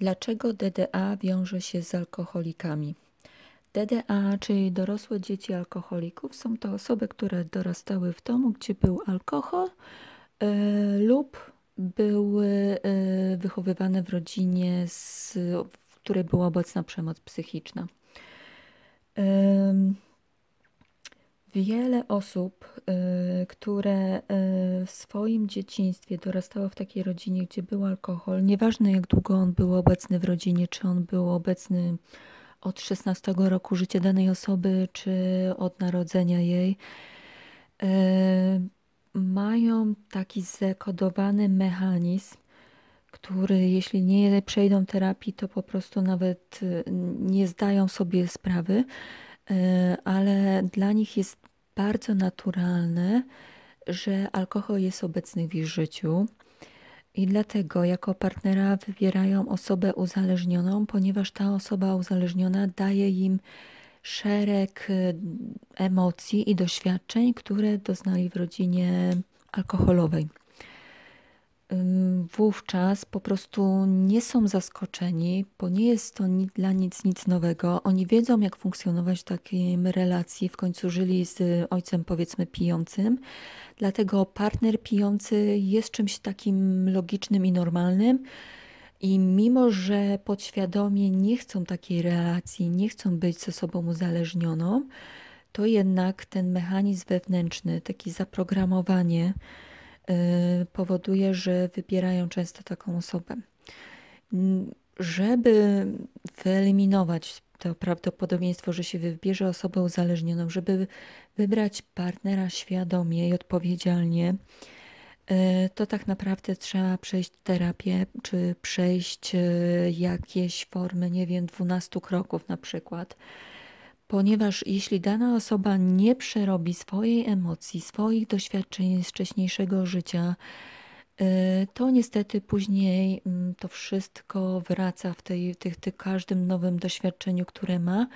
Dlaczego DDA wiąże się z alkoholikami? DDA, czyli dorosłe dzieci alkoholików, są to osoby, które dorastały w domu, gdzie był alkohol yy, lub były yy, wychowywane w rodzinie, z, w której była obecna przemoc psychiczna. Yy. Wiele osób, y, które y, w swoim dzieciństwie dorastało w takiej rodzinie, gdzie był alkohol, nieważne jak długo on był obecny w rodzinie, czy on był obecny od 16 roku życia danej osoby, czy od narodzenia jej, y, mają taki zakodowany mechanizm, który jeśli nie przejdą terapii, to po prostu nawet nie zdają sobie sprawy, E, ale dla nich jest bardzo naturalne, że alkohol jest obecny w ich życiu. I dlatego jako partnera wybierają osobę uzależnioną, ponieważ ta osoba uzależniona daje im szereg y, emocji i doświadczeń, które doznali w rodzinie alkoholowej wówczas po prostu nie są zaskoczeni, bo nie jest to dla nic nic nowego. Oni wiedzą, jak funkcjonować w takiej relacji. W końcu żyli z ojcem, powiedzmy, pijącym. Dlatego partner pijący jest czymś takim logicznym i normalnym. I mimo, że podświadomie nie chcą takiej relacji, nie chcą być ze sobą uzależnioną, to jednak ten mechanizm wewnętrzny, takie zaprogramowanie, Y, powoduje, że wybierają często taką osobę. Mm, żeby wyeliminować to prawdopodobieństwo, że się wybierze osobę uzależnioną, żeby wybrać partnera świadomie i odpowiedzialnie, y, to tak naprawdę trzeba przejść terapię, czy przejść y, jakieś formy, nie wiem, 12 kroków na przykład ponieważ jeśli dana osoba nie przerobi swojej emocji, swoich doświadczeń z wcześniejszego życia, y, to niestety później mm, to wszystko wraca w, tej, tych, tych każdym nowym doświadczeniu, które ma.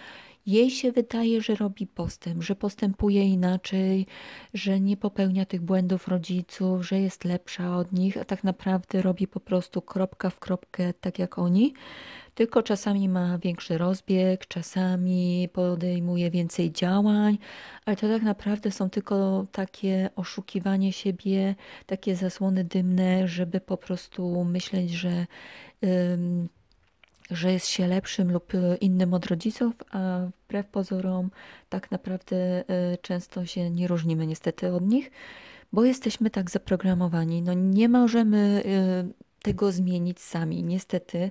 Jej się wydaje, że robi postęp, że postępuje inaczej, że nie popełnia tych błędów rodziców, że jest lepsza od nich, a tak naprawdę robi po prostu kropka w kropkę tak jak oni tylko czasami ma większy rozbieg, czasami podejmuje więcej działań, ale to tak naprawdę są tylko takie oszukiwanie siebie, takie zasłony dymne, żeby po prostu myśleć, że. Ym, że jest się lepszym lub innym od rodziców, a wbrew pozorom tak naprawdę y, często się nie różnimy niestety od nich, bo jesteśmy tak zaprogramowani. No nie możemy y, tego zmienić sami, niestety.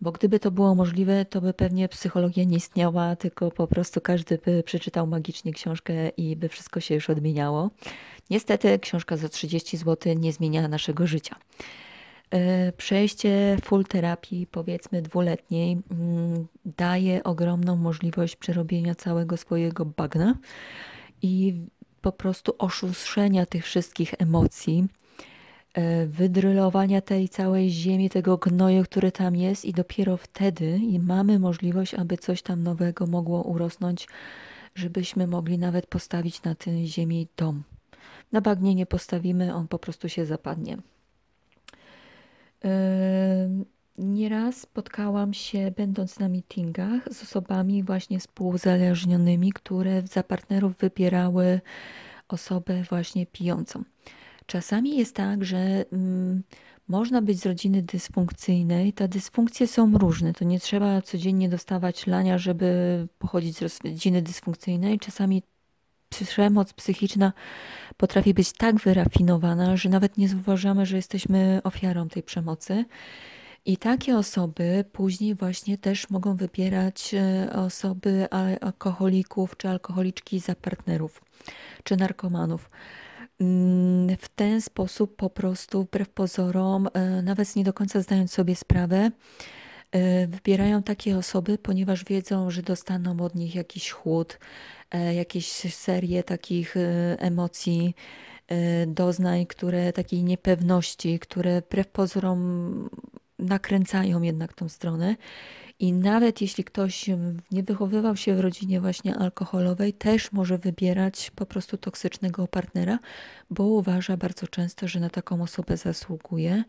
Bo gdyby to było możliwe, to by pewnie psychologia nie istniała, tylko po prostu każdy by przeczytał magicznie książkę i by wszystko się już odmieniało. Niestety książka za 30 zł nie zmienia naszego życia. E, przejście full terapii, powiedzmy dwuletniej, mm, daje ogromną możliwość przerobienia całego swojego bagna i po prostu oszuszenia tych wszystkich emocji, E, wydrylowania tej całej ziemi, tego gnoju, który tam jest, i dopiero wtedy mamy możliwość, aby coś tam nowego mogło urosnąć, żebyśmy mogli nawet postawić na tej ziemi dom. Na bagnie nie postawimy, on po prostu się zapadnie. E, nieraz spotkałam się, będąc na meetingach, z osobami właśnie współzależnionymi, które za partnerów wybierały osobę właśnie pijącą. Czasami jest tak, że mm, można być z rodziny dysfunkcyjnej. Te dysfunkcje są różne. To nie trzeba codziennie dostawać lania, żeby pochodzić z rodziny dysfunkcyjnej. Czasami przemoc psychiczna potrafi być tak wyrafinowana, że nawet nie zauważamy, że jesteśmy ofiarą tej przemocy. I takie osoby później właśnie też mogą wybierać e, osoby alkoholików czy alkoholiczki za partnerów czy narkomanów. Mm, w ten sposób po prostu, wbrew pozorom, e, nawet nie do końca zdając sobie sprawę, e, wybierają takie osoby, ponieważ wiedzą, że dostaną od nich jakiś chłód, e, jakieś serię takich emocji, doznań, które takiej niepewności, które wbrew pozorom nakręcają jednak tą stronę. I nawet jeśli ktoś nie wychowywał się w rodzinie właśnie alkoholowej, też może wybierać po prostu toksycznego partnera, bo uważa bardzo często, że na taką osobę zasługuje,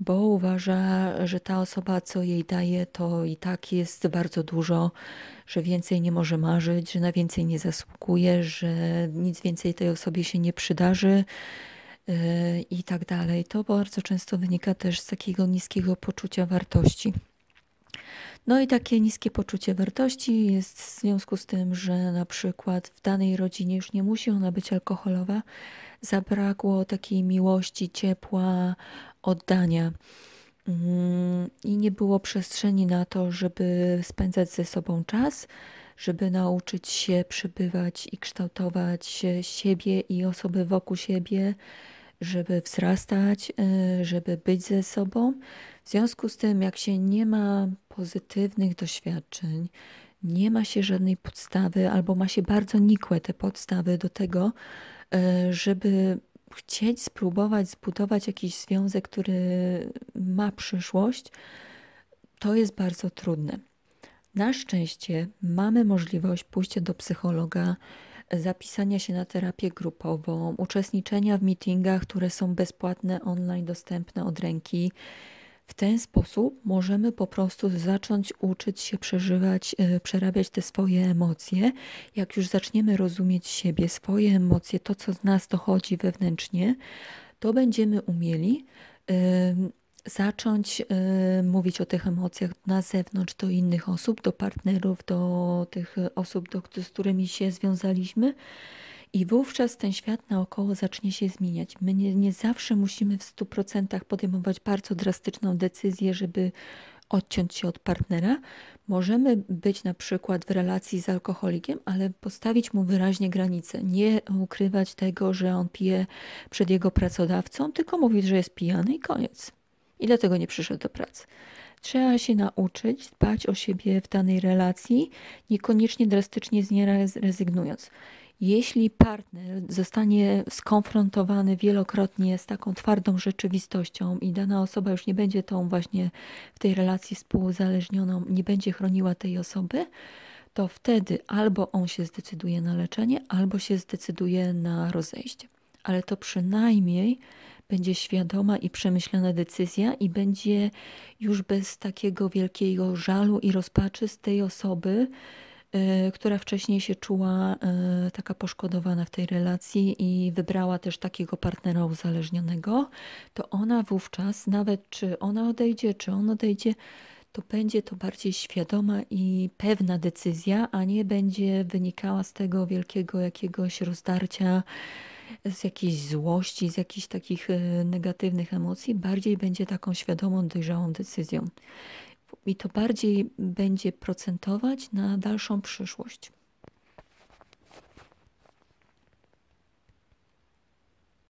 bo uważa, że ta osoba, co jej daje, to i tak jest bardzo dużo, że więcej nie może marzyć, że na więcej nie zasługuje, że nic więcej tej osobie się nie przydarzy Y, i tak dalej. To bardzo często wynika też z takiego niskiego poczucia wartości. No i takie niskie poczucie wartości jest w związku z tym, że na przykład w danej rodzinie już nie musi ona być alkoholowa, zabrakło takiej miłości, ciepła, oddania. Mm, I nie było przestrzeni na to, żeby spędzać ze sobą czas, żeby nauczyć się przebywać i kształtować siebie i osoby wokół siebie, żeby wzrastać, y, żeby być ze sobą. W związku z tym, jak się nie ma pozytywnych doświadczeń, nie ma się żadnej podstawy, albo ma się bardzo nikłe te podstawy do tego, y, żeby chcieć spróbować zbudować jakiś związek, który ma przyszłość, to jest bardzo trudne. Na szczęście mamy możliwość pójścia do psychologa, zapisania się na terapię grupową, uczestniczenia w meetingach, które są bezpłatne online, dostępne od ręki. W ten sposób możemy po prostu zacząć uczyć się przeżywać, y, przerabiać te swoje emocje. Jak już zaczniemy rozumieć siebie, swoje emocje, to co z nas dochodzi wewnętrznie, to będziemy umieli zacząć y, mówić o tych emocjach na zewnątrz do innych osób, do partnerów, do tych osób, do, z którymi się związaliśmy. I wówczas ten świat naokoło zacznie się zmieniać. My nie, nie zawsze musimy w 100% podejmować bardzo drastyczną decyzję, żeby odciąć się od partnera. Możemy być na przykład w relacji z alkoholikiem, ale postawić mu wyraźnie granice. Nie ukrywać tego, że on pije przed jego pracodawcą, tylko mówić, że jest pijany i koniec i dlatego nie przyszedł do pracy. Trzeba się nauczyć dbać o siebie w danej relacji, niekoniecznie drastycznie z niej rezygnując. Jeśli partner zostanie skonfrontowany wielokrotnie z taką twardą rzeczywistością i dana osoba już nie będzie tą właśnie w tej relacji współzależnioną, nie będzie chroniła tej osoby, to wtedy albo on się zdecyduje na leczenie, albo się zdecyduje na rozejście. Ale to przynajmniej będzie świadoma i przemyślana decyzja i będzie już bez takiego wielkiego żalu i rozpaczy z tej osoby, e, która wcześniej się czuła e, taka poszkodowana w tej relacji i wybrała też takiego partnera uzależnionego, to ona wówczas, nawet czy ona odejdzie, czy on odejdzie, to będzie to bardziej świadoma i pewna decyzja, a nie będzie wynikała z tego wielkiego jakiegoś rozdarcia z jakiejś złości, z jakichś takich e, negatywnych emocji, bardziej będzie taką świadomą, dojrzałą decyzją. I to bardziej będzie procentować na dalszą przyszłość.